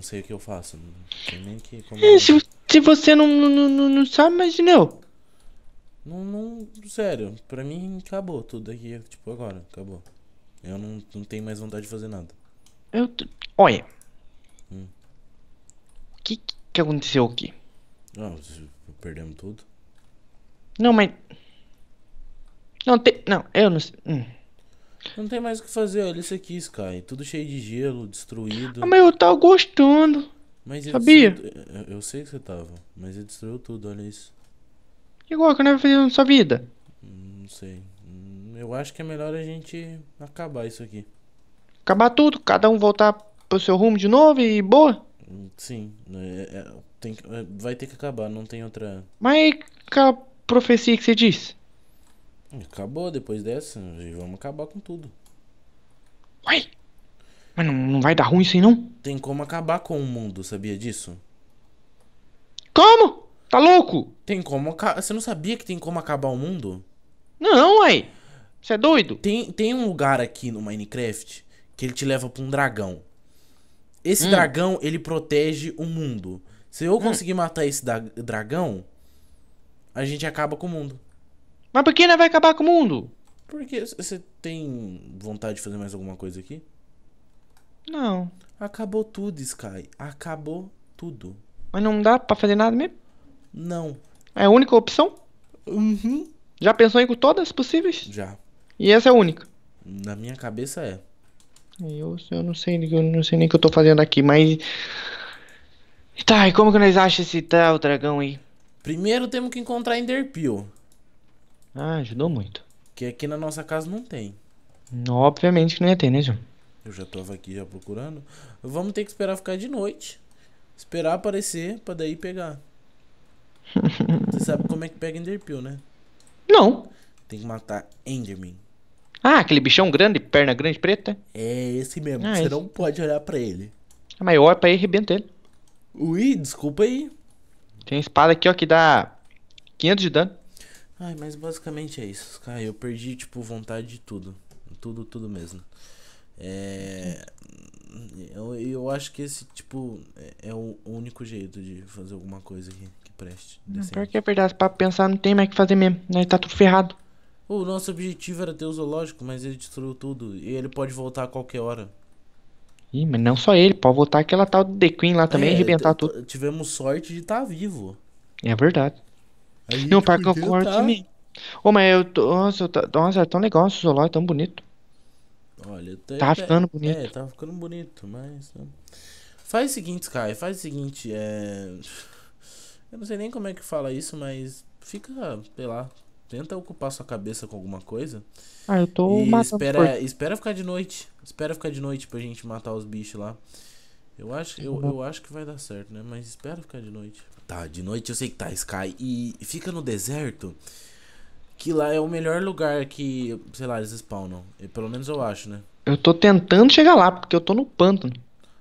não sei o que eu faço. Não nem que. Como... É, é, se, se, você não, não, não, sabe, mas eu. Não, não. Sério, pra mim acabou tudo aqui. Tipo, agora, acabou. Eu não, não tenho mais vontade de fazer nada. Eu. Olha. Hum. O que, que aconteceu aqui? Não, ah, perdemos tudo. Não, mas. Não, tem. Não, eu não sei. Hum. Não tem mais o que fazer, olha isso aqui, Sky. Tudo cheio de gelo, destruído. Ah, mas eu tava gostando. Mas Sabia? Eu sei que você tava, mas ele destruiu tudo, olha isso. Igual que eu não fazer na sua vida. Não sei. Hum, eu acho que é melhor a gente acabar isso aqui. Acabar tudo, cada um voltar pro seu rumo de novo e boa? Hum, sim, né, é, é, tem, é, vai ter que acabar, não tem outra. Mas aquela profecia que você disse? Acabou depois dessa. vamos acabar com tudo. Ué! Mas não, não vai dar ruim isso aí, não? Tem como acabar com o mundo, sabia disso? Como? Tá louco? Tem como. Você não sabia que tem como acabar o mundo? Não, ué! Você é doido? Tem, tem um lugar aqui no Minecraft que ele te leva pra um dragão. Esse hum. dragão, ele protege o mundo. Se eu hum. conseguir hum. matar esse dragão, a gente acaba com o mundo. Mas por que não né, vai acabar com o mundo? Porque você tem vontade de fazer mais alguma coisa aqui? Não. Acabou tudo, Sky. Acabou tudo. Mas não dá pra fazer nada mesmo? Não. É a única opção? Uhum. Já pensou em com todas possíveis? Já. E essa é a única? Na minha cabeça é. Eu, eu não sei, eu não sei nem o que eu tô fazendo aqui, mas. Tá, e como que nós achamos esse tal dragão aí? Primeiro temos que encontrar Enderpeel. Ah, ajudou muito. Que aqui na nossa casa não tem. Obviamente que não ia ter, né, João? Eu já tava aqui já procurando. Vamos ter que esperar ficar de noite. Esperar aparecer pra daí pegar. Você sabe como é que pega Enderpeel, né? Não. Tem que matar Enderman. Ah, aquele bichão grande, perna grande, preta? É esse mesmo. Ah, Você esse. não pode olhar pra ele. É ah, maior pra ir arrebenta ele. Ui, desculpa aí. Tem espada aqui, ó, que dá 500 de dano. Ai, mas basicamente é isso, cara. Eu perdi, tipo, vontade de tudo. Tudo, tudo mesmo. É. Eu, eu acho que esse, tipo, é, é o único jeito de fazer alguma coisa aqui que preste. Decente. Pior que é verdade, pra pensar não tem mais o que fazer mesmo, né? Tá tudo ferrado. O nosso objetivo era ter o zoológico, mas ele destruiu tudo. E ele pode voltar a qualquer hora. Ih, mas não só ele, pode voltar aquela tal de The Queen lá também, é, arrebentar tudo. Tivemos sorte de estar tá vivo. É verdade. Aí, não, pior que eu concordo Ô, mas eu tô. Nossa, eu tá, Nossa, é tão legal esse celular, é tão bonito. Olha, tá, tá ficando bonito. É, tá ficando bonito, mas. Faz o seguinte, Sky, faz o seguinte, é. Eu não sei nem como é que fala isso, mas fica, sei lá, tenta ocupar sua cabeça com alguma coisa. Ah, eu tô e matando. Espera, por... espera ficar de noite. Espera ficar de noite pra gente matar os bichos lá. Eu acho, eu, tá eu acho que vai dar certo, né? Mas espera ficar de noite. Tá, de noite eu sei que tá Sky. E fica no deserto. Que lá é o melhor lugar que, sei lá, eles spawnam. pelo menos eu acho, né? Eu tô tentando chegar lá, porque eu tô no pântano.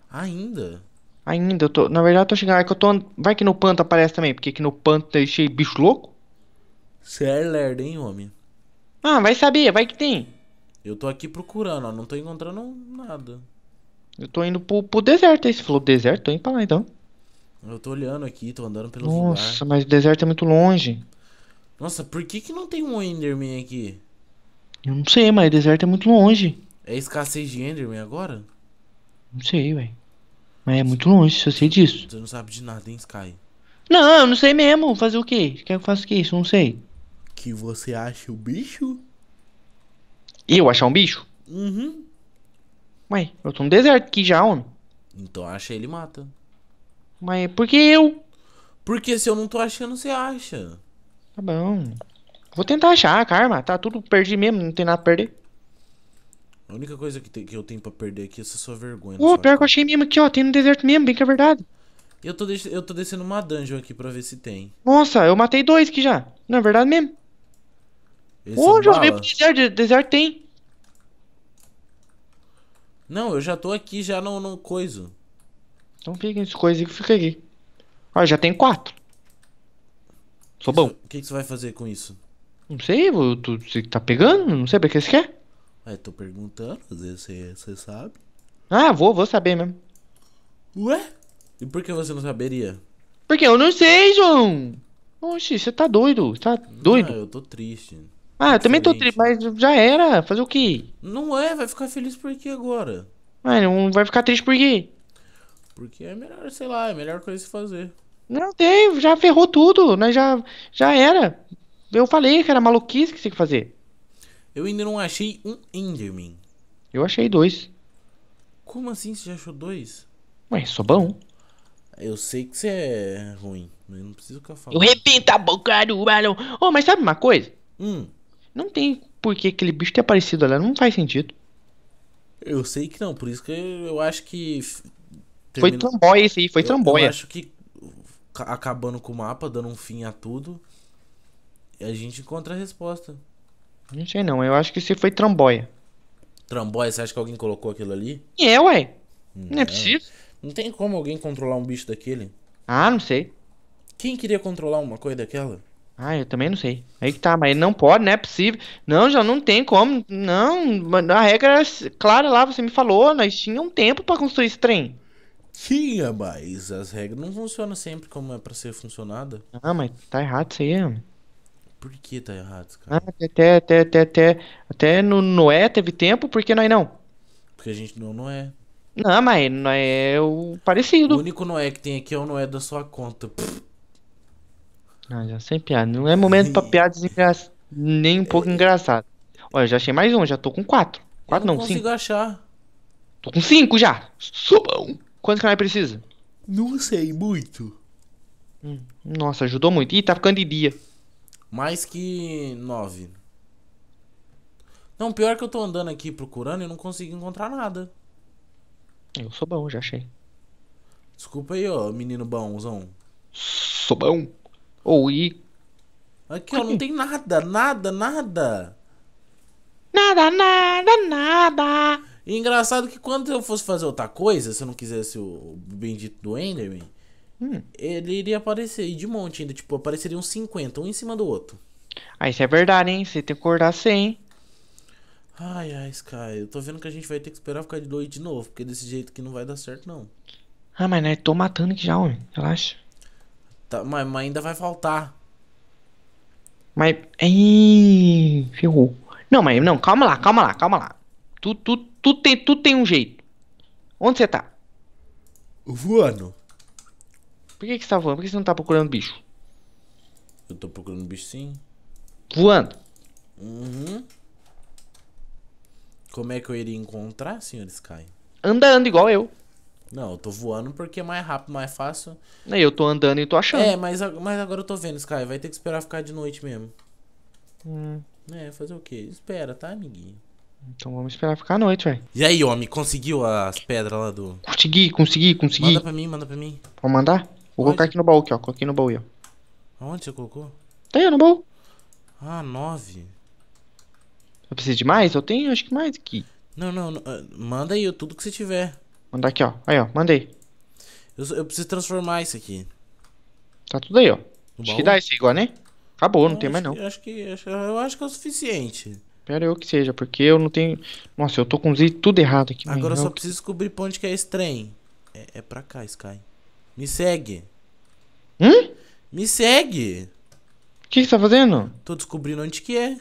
Ainda? Ainda, eu tô. Na verdade, eu tô chegando lá. É que eu tô, vai que no pântano aparece também, porque aqui no pântano eu deixei bicho louco. Você é lerdo, hein, homem? Ah, vai saber, vai que tem. Eu tô aqui procurando, ó. Não tô encontrando nada. Eu tô indo pro, pro deserto aí. Você falou deserto, tô indo pra lá então. Eu tô olhando aqui, tô andando pelos Nossa, Nossa, mas o deserto é muito longe. Nossa, por que que não tem um Enderman aqui? Eu não sei, mas o deserto é muito longe. É escassez de Enderman agora? Não sei, velho. Mas é muito longe, eu sei disso. Você não sabe de nada, hein, Sky? Não, eu não sei mesmo. Fazer o quê? Quer que eu faça o quê? Isso eu não sei. Que você acha o bicho? Eu achar um bicho? Uhum. Ué, eu tô no deserto aqui já, homem. Então acha ele mata. Mas porque eu. Porque se eu não tô achando, você acha. Tá bom. Vou tentar achar, karma. Tá tudo perdido mesmo, não tem nada a perder. A única coisa que, tem, que eu tenho pra perder aqui é essa sua vergonha. Ô, oh, pior que eu achei mesmo aqui, ó. Tem no deserto mesmo, bem que é verdade. Eu tô, deix... eu tô descendo uma dungeon aqui pra ver se tem. Nossa, eu matei dois aqui já. Não é verdade mesmo? Ô, é já veio pro deserto, deserto tem. Não, eu já tô aqui já no, no coiso. Então fica as coisas que fica aqui. Ó, já tem quatro. Sou bom. O que, você vai fazer com isso? Não sei, tu, você tá pegando? Não sei pra que você quer. É, tô perguntando, às vezes você, você sabe. Ah, vou, vou saber mesmo. Ué? E por que você não saberia? Porque eu não sei, João! Oxi, você tá doido, tá doido? Ah, eu tô triste. Ah, eu também tô triste, mas já era, fazer o quê? Não é, vai ficar feliz por quê agora? Ah, não vai ficar triste por quê? Porque é melhor, sei lá, é melhor coisa se fazer. Não tem, já ferrou tudo, né? Já, já era. Eu falei que era maluquice que tinha que fazer. Eu ainda não achei um Enderman. Eu achei dois. Como assim você já achou dois? Ué, sou bom. Eu sei que você é ruim, mas não preciso que eu Eu repito a boca do balão. Oh, mas sabe uma coisa? Hum. Não tem por que aquele bicho ter aparecido lá, não faz sentido. Eu sei que não, por isso que eu acho que foi termina... tramboia isso aí, foi tramboia. Eu, eu acho que acabando com o mapa, dando um fim a tudo, a gente encontra a resposta. Não sei não, eu acho que isso foi tramboia. Tramboia, você acha que alguém colocou aquilo ali? É, ué. Não, é não é possível. Não tem como alguém controlar um bicho daquele. Ah, não sei. Quem queria controlar uma coisa daquela? Ah, eu também não sei. Aí que tá, mas não pode, não é possível. Não, já não tem como. Não, a regra era é clara lá, você me falou, nós tínhamos um tempo para construir esse trem tinha, mas as regras não funcionam sempre como é pra ser funcionada. Ah, mas tá errado isso aí, mano. Por que tá errado, cara? Ah, até, até, até, até, até no Noé teve tempo, por que nós não? Porque a gente não, não é. Não, mas não é o parecido. O único Noé que tem aqui é o Noé da sua conta. Ah, já sem piada. Não é momento pra piadas engraç nem um pouco é. engraçado. Olha, já achei mais um, já tô com quatro. Quatro eu não, não consigo cinco. achar. Tô com cinco já. Subão. Quantos canais precisa? Não sei, muito. Hum, nossa, ajudou muito. Ih, tá ficando de dia. Mais que nove. Não, pior que eu tô andando aqui procurando e não consigo encontrar nada. Eu sou bom, já achei. Desculpa aí, ó, menino bonzão. Sou bom. Ou Aqui, ó, não tem nada, nada, nada. Nada, nada, nada. E engraçado que quando eu fosse fazer outra coisa, se eu não quisesse o bendito do Enderman, hum. ele iria aparecer, e de monte ainda, tipo, apareceriam 50, um em cima do outro. Ah, isso é verdade, hein? Você tem que acordar sem. Ai, ai, Sky, eu tô vendo que a gente vai ter que esperar ficar de doido de novo, porque desse jeito que não vai dar certo, não. Ah, mas né, tô matando aqui já, homem, relaxa. Tá, mas, mas ainda vai faltar. Mas. Ih, ferrou. Não, mas não, calma lá, calma lá, calma lá. Tu, tu, tudo tem, tudo tem um jeito. Onde você tá? Voando. Por que, você tá voando? Por que você não tá procurando bicho? Eu tô procurando bicho sim. Voando. Uhum. Como é que eu iria encontrar, senhor Sky? Andando igual eu. Não, eu tô voando porque é mais rápido, mais fácil. Eu tô andando e tô achando. É, mas, mas agora eu tô vendo, Sky. Vai ter que esperar ficar de noite mesmo. Hum. É, fazer o quê? Espera, tá, amiguinho? Então vamos esperar ficar a noite, velho. E aí, homem, conseguiu as pedras lá do. Consegui, consegui, consegui. Manda pra mim, manda pra mim. Vou mandar? Vou Onde? colocar aqui no baú, aqui, ó. Coloquei no baú, ó. Onde você colocou? Tá aí, no baú. Ah, nove. Eu preciso de mais? Eu tenho, acho que mais aqui. Não, não, não. Ah, manda aí tudo que você tiver. Mandar aqui, ó. Aí, ó, mandei. Eu, eu preciso transformar isso aqui. Tá tudo aí, ó. No acho baú? que dá isso igual, né? Acabou, não, não tem mais não. Que, acho que, eu acho que é o suficiente. Espero eu que seja, porque eu não tenho. Nossa, eu tô com tudo errado aqui. Agora só preciso descobrir pra onde que é esse trem. É, é pra cá, Sky. Me segue. Hum? Me segue. O que você tá fazendo? Tô descobrindo onde que é.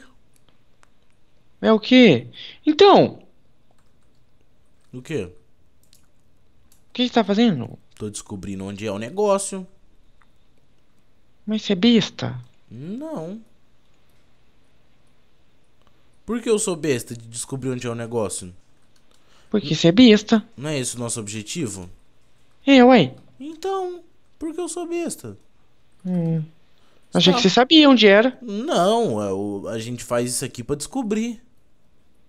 É o quê? Então. O quê? O que você tá fazendo? Tô descobrindo onde é o negócio. Mas você é besta? Não. Por que eu sou besta de descobrir onde é o negócio? Porque você é besta. Não é esse o nosso objetivo? É, ué. Então, por que eu sou besta? Hum. Achei que tá- você sabia onde era. Não, é a gente faz isso aqui para descobrir.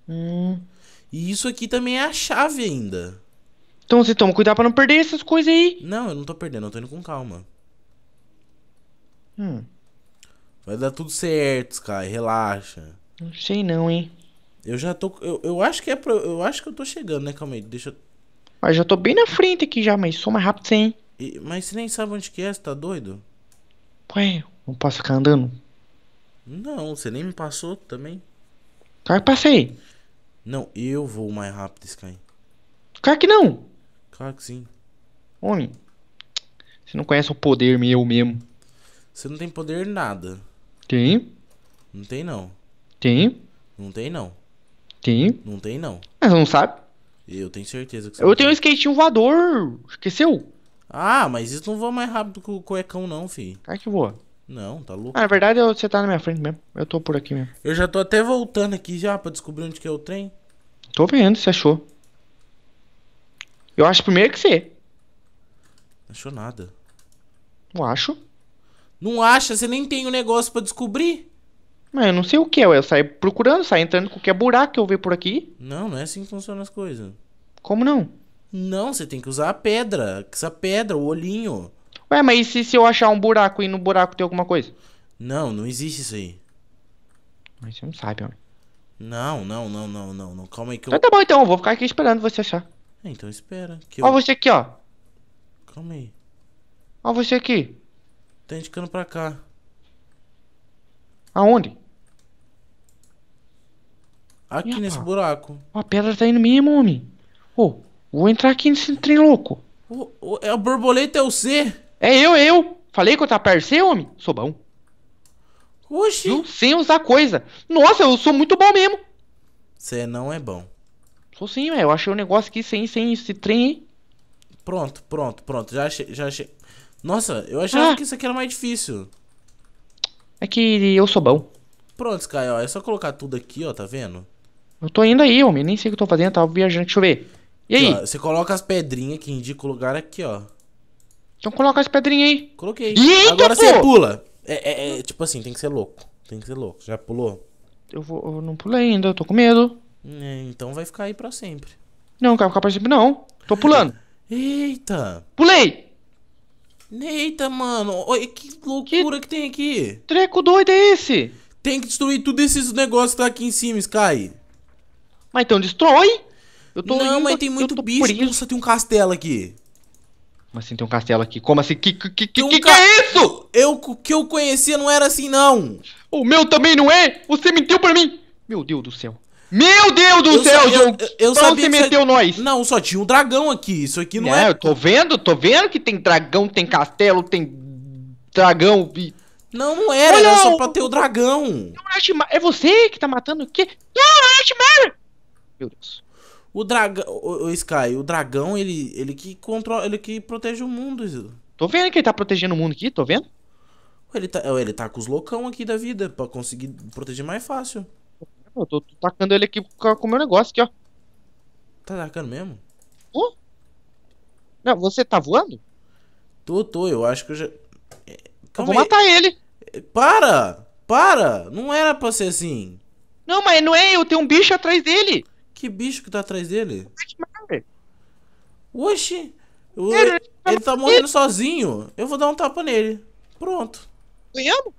Hum. E isso aqui também é a chave ainda. Então você toma cuidado para não perder essas coisas aí. Não, eu não tô perdendo, eu tô indo com calma. Hum. Vai dar tudo certo, Sky, relaxa. Não sei não, hein? Eu já tô. Eu, eu acho que é. Pra, eu acho que eu tô chegando, né? Calma aí, deixa Mas já tô bem na frente aqui já, mas sou mais rápido sem. E, mas você nem sabe onde que é, você tá doido? Ué, não posso ficar andando? Não, você nem me passou também. Claro que passei. Não, eu vou mais rápido, Sky. Claro que não. Claro que sim. Homem, você não conhece o poder meu mesmo. Você não tem poder nada. Tem? Não tem não. Tem. Não tem, não. Tem. Não tem, não. Mas não sabe? Eu tenho certeza que você Eu não tenho um skate voador. Esqueceu? Ah, mas isso não voa mais rápido que o cuecão, não, fi. Ai que voa. Não, tá louco. Ah, na verdade eu- você tá na minha frente mesmo. Eu tô por aqui mesmo. Eu já tô até voltando aqui já pra descobrir onde que é o trem. Tô vendo, você achou. Eu acho primeiro que você. Achou nada. Não acho. Não acha? Você nem tem o negócio pra descobrir? Mas eu não sei o que é, eu saio procurando, saio entrando em qualquer buraco que eu ver por aqui. Não, não é assim que funcionam as coisas. Como não? Não, você tem que usar a pedra. Essa pedra, o olhinho. Ué, mas e se, se eu achar um buraco e no buraco tem alguma coisa? Não, não existe isso aí. Mas você não sabe, homem. Não, não, não, não, não, não. Calma aí que eu. Então, tá bom então, eu vou ficar aqui esperando você achar. É, então espera. Que eu... Ó você aqui, ó. Calma aí. Ó você aqui. Tá indicando pra cá. Aonde? Aqui Epa, nesse buraco. Uma pedra tá indo mesmo, homem. Ô, oh, vou entrar aqui nesse trem louco. O, o, é o borboleta é o C. É eu, é eu. Falei que eu tava perto C, homem. Sou bom. Oxi. sem usar coisa. Nossa, eu sou muito bom mesmo. Você não é bom. Sou sim, velho. Eu achei um negócio aqui sem, sem esse trem, hein? Pronto, pronto, pronto. Já achei, já achei. Nossa, eu achava ah. que isso aqui era mais difícil. É que eu sou bom. Pronto, Sky, ó. É só colocar tudo aqui, ó. Tá vendo? Eu tô indo aí, homem. Nem sei o que eu tô fazendo, tava viajando. Deixa eu ver. E aí? Ó, você coloca as pedrinhas que indica o lugar aqui, ó. Então coloca as pedrinhas aí. Coloquei. E Agora você pula. É, é, é, tipo assim, tem que ser louco. Tem que ser louco. Já pulou? Eu, vou, eu não pulei ainda, eu tô com medo. É, então vai ficar aí pra sempre. Não, quero ficar pra sempre não. Tô pulando. Eita! Pulei! Eita, mano. Olha que loucura que, que tem aqui. Treco doido é esse? Tem que destruir tudo esses negócios que tá aqui em cima, Sky. Mas então destrói. Eu tô Não, indo, mas tem muito bicho. Nossa, tem um castelo aqui. Mas assim, tem um castelo aqui. Como assim? Que que, que, que, um que ca... é isso? Eu que eu conhecia não era assim, não. O meu também não é? Você mentiu pra mim. Meu Deus do céu. Meu Deus do eu céu, João! Eu, eu sabia você meteu nós. Não, só tinha um dragão aqui. Isso aqui não, não é. Eu tô vendo, tô vendo que tem dragão, tem castelo, tem dragão Vi. Não, não era, Olha, era só pra ter o dragão. É você que tá matando o quê? Não, é o dragão, o, Sky, o dragão, ele, ele que controla, ele que protege o mundo. Isso. Tô vendo que ele tá protegendo o mundo aqui, tô vendo? Ele tá, é, ele tá com os loucão aqui da vida, pra conseguir proteger mais fácil. Eu tô, tô tacando ele aqui com o meu negócio aqui, ó. Tá tacando mesmo? Uh? Não, você tá voando? Tô, tô, eu acho que eu já... Calma é, eu vou aí. matar ele! É, para! Para! Não era pra ser assim. Não, mas não é, eu tenho um bicho atrás dele! Que bicho que tá atrás dele? Oxi! ele, tá morrendo sozinho. Eu vou dar um tapa nele. Pronto. Ganhamos?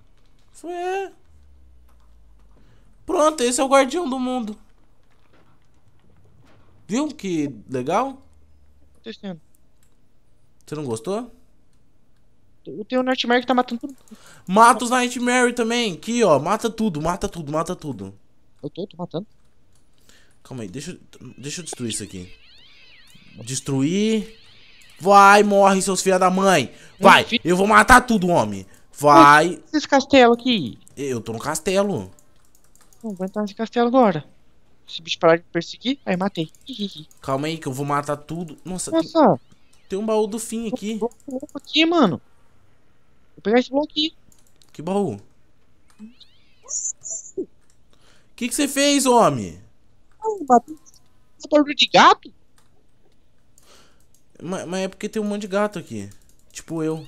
Foi. É. Pronto, esse é o guardião do mundo. Viu que legal? Testando. Você não gostou? Eu tenho o Nightmare que tá matando tudo. Mata os Nightmare também. Aqui, ó. Mata tudo, mata tudo, mata tudo. Eu tô, tô matando. Calma aí, deixa, deixa eu destruir isso aqui. Destruir. Vai, morre, seus filhos da mãe. Vai, eu vou matar tudo, homem. Vai. Esse castelo aqui. Eu tô no castelo. Não vou entrar nesse castelo agora. se bicho parar de perseguir, aí matei. Calma aí, que eu vou matar tudo. Nossa, Nossa. Tem, tem um baú do fim aqui. aqui, mano. Vou pegar esse baú aqui. Que baú? O que, que você fez, homem? dormindo tá de gato? Mas, mas, é porque tem um monte de gato aqui. Tipo eu.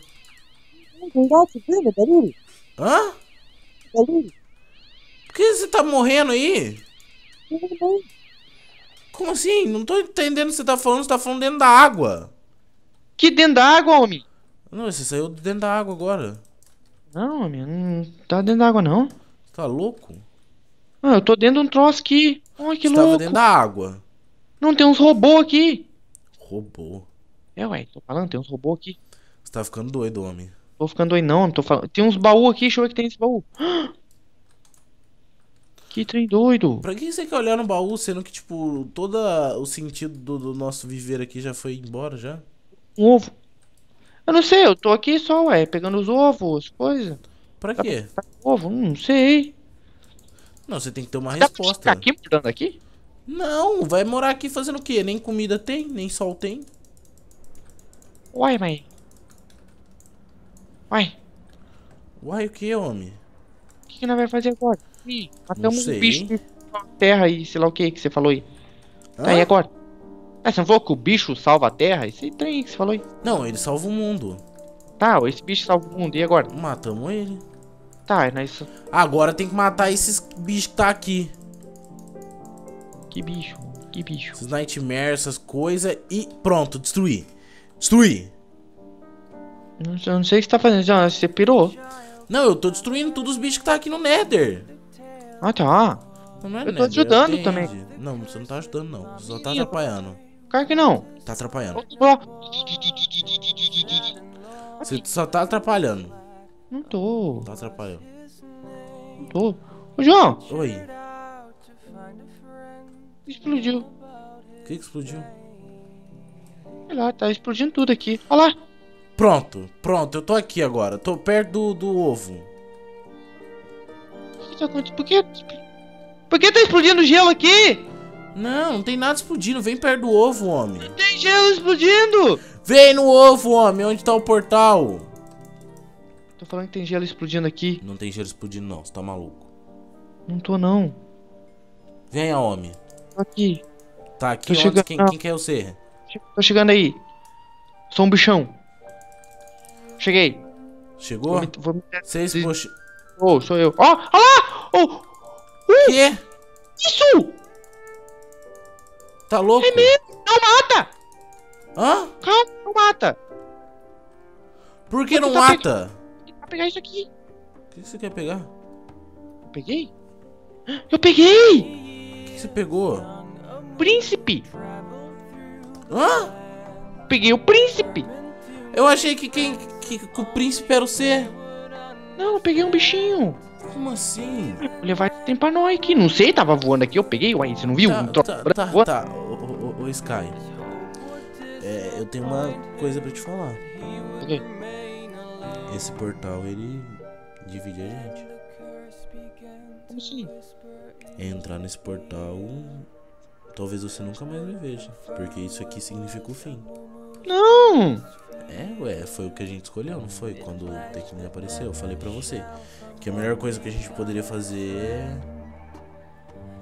Tem gato, filho, né, Darilho? Hã? Darilho? Por que você tá morrendo aí? Como assim? Não tô entendendo o que você tá falando, você tá falando dentro da água. Que dentro da água, homem? Não, você saiu dentro da água agora. Não, homem, não tá dentro da água não. Tá louco? Ah, eu tô dentro de um troço aqui. Olha que Você louco. tava dentro da água. Não, tem uns robôs aqui. Robô? É, ué, tô falando, tem uns robôs aqui. Você tá ficando doido, homem. Tô ficando doido, não, não tô falando. Tem uns baús aqui, deixa eu ver o que tem esse baú. Que trem doido. Pra que você quer olhar no baú, sendo que, tipo, todo o sentido do, do nosso viver aqui já foi embora, já? Um ovo. Eu não sei, eu tô aqui só, ué, pegando os ovos, coisa. Pra quê? Pra, pra, ovo, não sei. Não, você tem que ter uma você tá resposta. Tá aqui morando aqui? Não, vai morar aqui fazendo o quê? Nem comida tem, nem sol tem. Uai, mãe. Uai. Uai, o que, homem? O que, que nós vamos fazer agora? Ih, matamos um bicho de terra e sei lá o que que você falou aí. Tá Aí agora. Ah, você não falou que o bicho salva a terra? Esse trem que você falou aí. Não, ele salva o mundo. Tá, esse bicho salva o mundo. E agora? Matamos ele. Tá, é isso. Agora tem que matar esses bichos que tá aqui. Que bicho, que bicho. Esses nightmares, essas coisas. E pronto, destruir. Destruir. Não, eu não sei o que você tá fazendo, Já Você pirou. Não, eu tô destruindo todos os bichos que tá aqui no Nether. Ah, tá. Não é eu Nether, tô ajudando eu também. Não, você não tá ajudando, não. Você só tá atrapalhando. Claro que não. Tá atrapalhando. Você só tá atrapalhando. Não tô. Tá atrapalhando. Não tô. Ô, João! Oi. Explodiu. O que, que explodiu? Sei lá, tá explodindo tudo aqui. Olha lá. Pronto, pronto, eu tô aqui agora. Tô perto do, do ovo. O que tá acontecendo? Por que... Por que tá explodindo gelo aqui? Não, não tem nada explodindo. Vem perto do ovo, homem. Não tem gelo explodindo! Vem no ovo, homem. Onde tá o portal? falando que tem gelo explodindo aqui. Não tem gelo explodindo, não. Você tá maluco. Não tô, não. Venha, homem. Tô aqui. Tá aqui tô Chegando... Quem, quem quer você? Tô chegando aí. Sou um bichão. Cheguei. Chegou? Vou me... Seis, poxa... Oh, sou eu. Ó, oh, olha lá! Oh, uh, que? Isso! Tá louco? É mesmo? Não mata! Hã? Calma, não mata. Por que Porque não tá mata? Pegando pegar isso aqui. O que você quer pegar? Eu peguei? Eu peguei! O que você pegou? Príncipe! Hã? Peguei o príncipe! Eu achei que quem. que, que o príncipe era o ser. Não, eu peguei um bichinho. Como assim? Vou levar esse trem pra nós aqui. Não sei, tava voando aqui, eu peguei. Uai, você não viu? Tá, um tá, tá, tá. Sky. É, eu tenho uma coisa pra te falar. O okay. quê? esse portal ele divide a gente. Como assim? É entrar nesse portal, talvez você nunca mais me veja, porque isso aqui significa o fim. Não! É, ué, foi o que a gente escolheu, não foi? Quando o Tekken apareceu, eu falei pra você que a melhor coisa que a gente poderia fazer é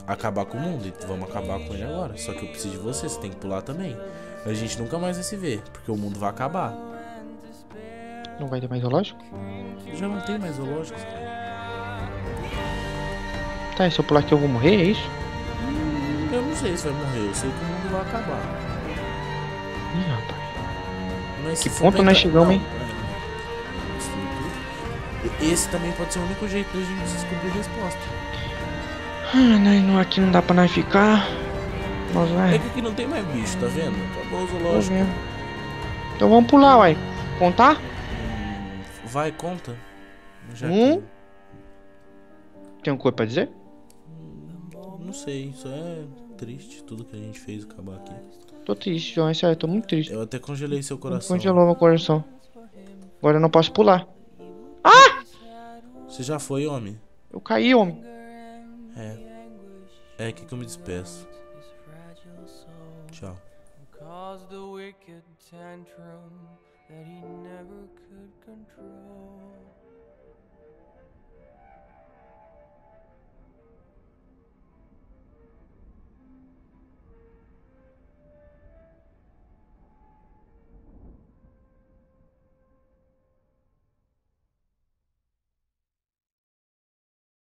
acabar com o mundo. E vamos acabar com ele agora. Só que eu preciso de você, você tem que pular também. A gente nunca mais vai se ver, porque o mundo vai acabar. Não vai ter mais zoológico? Já não tem mais zoológico. Tá, e se eu pular aqui eu vou morrer, é isso? Hum, eu não sei se vai morrer, eu sei que o mundo vai acabar. Ih, rapaz. Mas que ponto nós chegamos, hein? É. Esse também pode ser o único jeito a gente descobrir a resposta. Ah, né, não, aqui não dá pra nós ficar. Nós vai. Né? É que aqui não tem mais bicho, tá vendo? Acabou o tá zoológico. Tá vendo. Então vamos pular, uai. Contar? Vai, conta. Já hum? que... Tem alguma coisa pra dizer? Não sei, só é triste tudo que a gente fez acabar aqui. Tô triste, João, é sério, tô muito triste. Eu até congelei seu coração. Congelou meu coração. Agora eu não posso pular. Ah! Você já foi, homem? Eu caí, homem. É. É aqui que eu me despeço. Tchau. that he never could control.